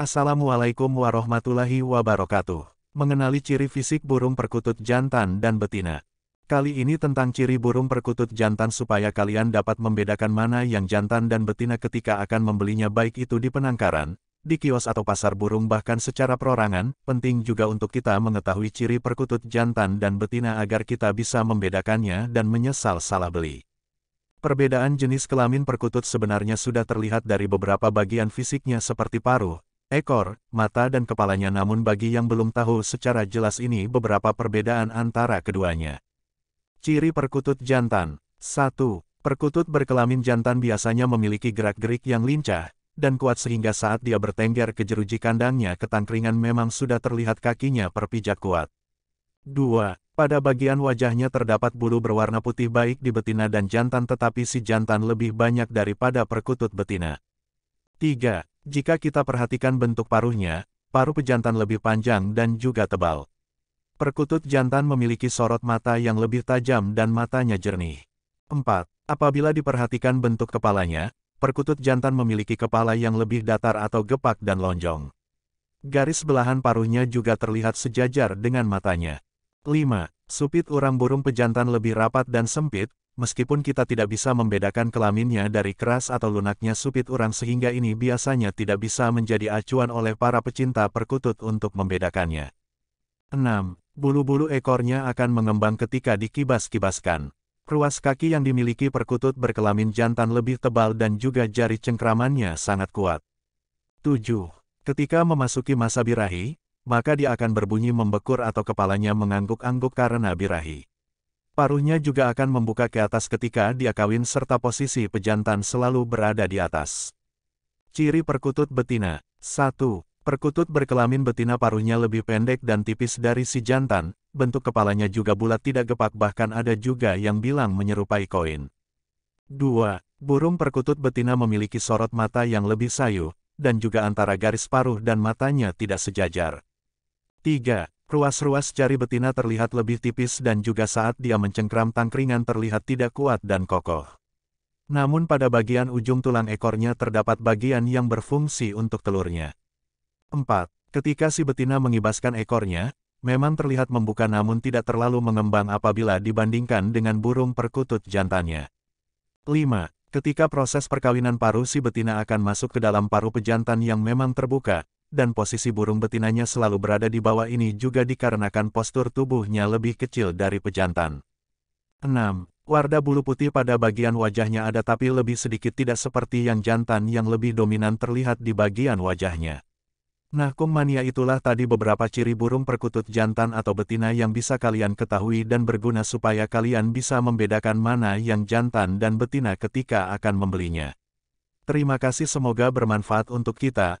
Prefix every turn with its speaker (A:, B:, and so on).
A: Assalamualaikum warahmatullahi wabarakatuh. Mengenali ciri fisik burung perkutut jantan dan betina. Kali ini tentang ciri burung perkutut jantan supaya kalian dapat membedakan mana yang jantan dan betina ketika akan membelinya baik itu di penangkaran, di kios atau pasar burung bahkan secara perorangan, penting juga untuk kita mengetahui ciri perkutut jantan dan betina agar kita bisa membedakannya dan menyesal salah beli. Perbedaan jenis kelamin perkutut sebenarnya sudah terlihat dari beberapa bagian fisiknya seperti paruh, ekor, mata dan kepalanya namun bagi yang belum tahu secara jelas ini beberapa perbedaan antara keduanya. Ciri perkutut jantan 1. Perkutut berkelamin jantan biasanya memiliki gerak-gerik yang lincah, dan kuat sehingga saat dia bertengger ke jeruji kandangnya ketangkringan memang sudah terlihat kakinya perpijak kuat. 2. Pada bagian wajahnya terdapat bulu berwarna putih baik di betina dan jantan tetapi si jantan lebih banyak daripada perkutut betina. 3. Jika kita perhatikan bentuk paruhnya, paruh pejantan lebih panjang dan juga tebal. Perkutut jantan memiliki sorot mata yang lebih tajam dan matanya jernih. 4. Apabila diperhatikan bentuk kepalanya, perkutut jantan memiliki kepala yang lebih datar atau gepak dan lonjong. Garis belahan paruhnya juga terlihat sejajar dengan matanya. 5. Supit urang burung pejantan lebih rapat dan sempit, meskipun kita tidak bisa membedakan kelaminnya dari keras atau lunaknya supit urang sehingga ini biasanya tidak bisa menjadi acuan oleh para pecinta perkutut untuk membedakannya. 6. Bulu-bulu ekornya akan mengembang ketika dikibas-kibaskan. Ruas kaki yang dimiliki perkutut berkelamin jantan lebih tebal dan juga jari cengkramannya sangat kuat. 7. Ketika memasuki masa birahi, maka dia akan berbunyi membekur atau kepalanya mengangguk-angguk karena birahi. Paruhnya juga akan membuka ke atas ketika dia kawin serta posisi pejantan selalu berada di atas. Ciri perkutut betina 1. Perkutut berkelamin betina paruhnya lebih pendek dan tipis dari si jantan, bentuk kepalanya juga bulat tidak gepak bahkan ada juga yang bilang menyerupai koin. 2. Burung perkutut betina memiliki sorot mata yang lebih sayu, dan juga antara garis paruh dan matanya tidak sejajar. 3. Ruas-ruas jari betina terlihat lebih tipis dan juga saat dia mencengkram tangkringan terlihat tidak kuat dan kokoh. Namun pada bagian ujung tulang ekornya terdapat bagian yang berfungsi untuk telurnya. 4. Ketika si betina mengibaskan ekornya, memang terlihat membuka namun tidak terlalu mengembang apabila dibandingkan dengan burung perkutut jantannya. 5. Ketika proses perkawinan paru si betina akan masuk ke dalam paru pejantan yang memang terbuka, dan posisi burung betinanya selalu berada di bawah ini juga dikarenakan postur tubuhnya lebih kecil dari pejantan. 6. Warna bulu putih pada bagian wajahnya ada tapi lebih sedikit tidak seperti yang jantan yang lebih dominan terlihat di bagian wajahnya. Nah kung mania itulah tadi beberapa ciri burung perkutut jantan atau betina yang bisa kalian ketahui dan berguna supaya kalian bisa membedakan mana yang jantan dan betina ketika akan membelinya. Terima kasih semoga bermanfaat untuk kita,